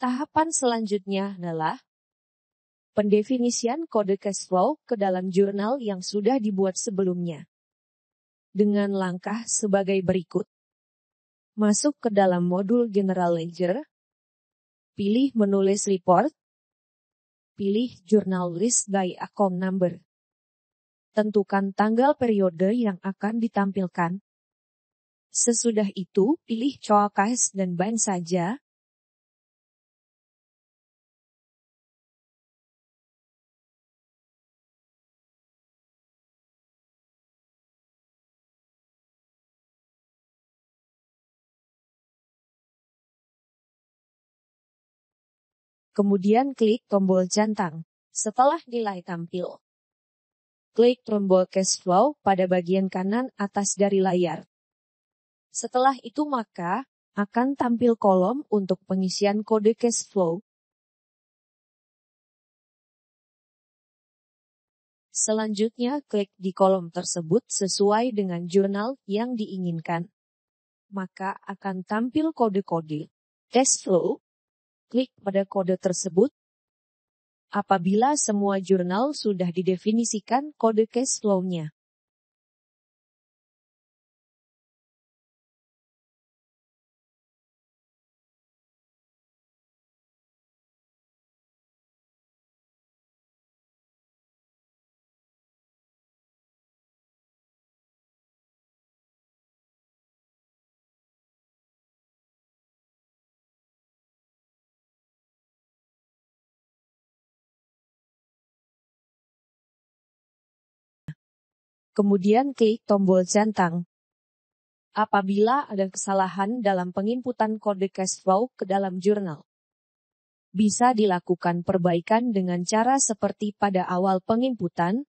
Tahapan selanjutnya adalah pendefinisian kode cash flow ke dalam jurnal yang sudah dibuat sebelumnya. Dengan langkah sebagai berikut. Masuk ke dalam modul General Ledger. Pilih menulis report. Pilih jurnal List by Account Number. Tentukan tanggal periode yang akan ditampilkan. Sesudah itu, pilih Coa dan Bank saja, Kemudian klik tombol centang. Setelah nilai tampil, klik tombol cash flow pada bagian kanan atas dari layar. Setelah itu maka, akan tampil kolom untuk pengisian kode cash flow. Selanjutnya, klik di kolom tersebut sesuai dengan jurnal yang diinginkan. Maka akan tampil kode-kode cash flow, klik pada kode tersebut. Apabila semua jurnal sudah didefinisikan kode cash flow-nya, Kemudian klik tombol centang. Apabila ada kesalahan dalam penginputan kode cash flow ke dalam jurnal, bisa dilakukan perbaikan dengan cara seperti pada awal penginputan,